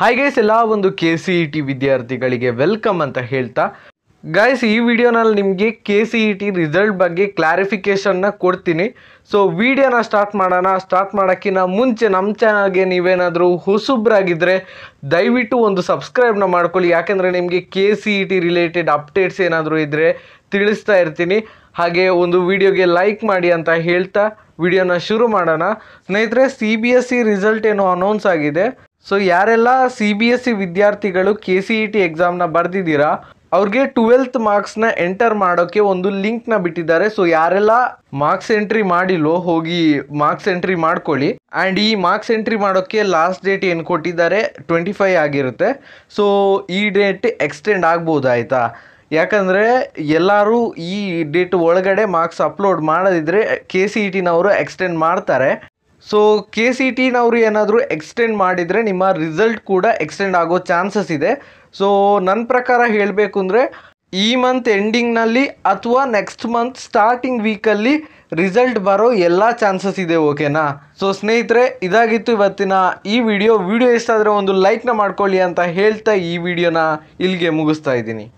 hi guys ಎಲ್ಲ ಒಂದು K C E T ವಿದ್ಯಾರ್ಥಿಗಳಿಗೆ ವೆಲ್ಕಮ್ ಅಂತ ಹೇಳ್ತಾ ಗಾಯ್ಸ್ ಈ ವಿಡಿಯೋನಲ್ಲಿ ನಿಮಗೆ K C E T result ಬಗ್ಗೆ ಕ್ಲಾರಿಫಿಕೇಷನ್ನ ಕೊಡ್ತೀನಿ ಸೊ ವಿಡಿಯೋನ ಸ್ಟಾರ್ಟ್ ಮಾಡೋಣ ಸ್ಟಾರ್ಟ್ ಮಾಡೋಕ್ಕಿಂತ ಮುಂಚೆ ನಮ್ಮ ಚಾನಲ್ಗೆ ನೀವೇನಾದರೂ ಹುಸುಬ್ರಾಗಿದ್ದರೆ ದಯವಿಟ್ಟು ಒಂದು ಸಬ್ಸ್ಕ್ರೈಬ್ನ ಮಾಡ್ಕೊಳ್ಳಿ ಯಾಕೆಂದರೆ ನಿಮಗೆ K C E e T related updates ಏನಾದರೂ ಇದ್ದರೆ ತಿಳಿಸ್ತಾ ಇರ್ತೀನಿ ಹಾಗೆ ಒಂದು ವಿಡಿಯೋಗೆ ಲೈಕ್ ಮಾಡಿ ಅಂತ ಹೇಳ್ತಾ ವಿಡಿಯೋನ ಶುರು ಮಾಡೋಣ ಸ್ನೇಹಿತರೆ C B S C result ಏನು ಅನೌನ್ಸ್ ಆಗಿದೆ ಸೊ ಯಾರೆಲ್ಲ ಸಿ ಬಿ ಎಸ್ ಸಿ ವಿದ್ಯಾರ್ಥಿಗಳು K C E e T ಎಕ್ಸಾಮ್ನ ಬರೆದಿದ್ದೀರಾ ಅವ್ರಿಗೆ ಟ್ವೆಲ್ತ್ ಮಾರ್ಕ್ಸ್ನ ಎಂಟರ್ ಮಾಡೋಕ್ಕೆ ಒಂದು ಲಿಂಕ್ನ ಬಿಟ್ಟಿದ್ದಾರೆ ಸೊ ಯಾರೆಲ್ಲ ಮಾರ್ಕ್ಸ್ ಎಂಟ್ರಿ ಮಾಡಿಲ್ವೋ ಹೋಗಿ ಮಾರ್ಕ್ಸ್ ಎಂಟ್ರಿ ಮಾಡ್ಕೊಳ್ಳಿ ಆ್ಯಂಡ್ ಈ ಮಾರ್ಕ್ಸ್ ಎಂಟ್ರಿ ಮಾಡೋಕ್ಕೆ ಲಾಸ್ಟ್ ಡೇಟ್ ಏನು ಕೊಟ್ಟಿದ್ದಾರೆ ಟ್ವೆಂಟಿ ಫೈವ್ ಆಗಿರುತ್ತೆ ಸೊ ಈ ಡೇಟ್ ಎಕ್ಸ್ಟೆಂಡ್ ಆಗ್ಬೋದು ಆಯಿತಾ ಯಾಕಂದರೆ ಎಲ್ಲರೂ ಈ ಡೇಟ್ ಒಳಗಡೆ ಮಾರ್ಕ್ಸ್ ಅಪ್ಲೋಡ್ ಮಾಡದಿದ್ದರೆ ಕೆ ಸಿ ಇ ಟಿನವರು ಎಕ್ಸ್ಟೆಂಡ್ ಮಾಡ್ತಾರೆ ಸೊ ಕೆ ಸಿ ಟಿನವರು ಏನಾದರೂ ಎಕ್ಸ್ಟೆಂಡ್ ಮಾಡಿದರೆ ನಿಮ್ಮ ರಿಸಲ್ಟ್ ಕೂಡ ಎಕ್ಸ್ಟೆಂಡ್ ಆಗೋ ಚಾನ್ಸಸ್ ಇದೆ ಸೊ ನನ್ನ ಪ್ರಕಾರ ಹೇಳಬೇಕು ಅಂದರೆ ಈ ಮಂತ್ ಎಂಡಿಂಗ್ನಲ್ಲಿ ಅಥವಾ ನೆಕ್ಸ್ಟ್ ಮಂತ್ ಸ್ಟಾರ್ಟಿಂಗ್ ವೀಕಲ್ಲಿ ರಿಸಲ್ಟ್ ಬರೋ ಎಲ್ಲ ಚಾನ್ಸಸ್ ಇದೆ ಓಕೆನಾ ಸೊ ಸ್ನೇಹಿತರೆ ಇದಾಗಿತ್ತು ಇವತ್ತಿನ ಈ ವಿಡಿಯೋ ವಿಡಿಯೋ ಎಷ್ಟಾದರೆ ಆದರೆ ಒಂದು ಲೈಕ್ನ ಮಾಡ್ಕೊಳ್ಳಿ ಅಂತ ಹೇಳ್ತಾ ಈ ವಿಡಿಯೋನ ಇಲ್ಲಿಗೆ ಮುಗಿಸ್ತಾ ಇದ್ದೀನಿ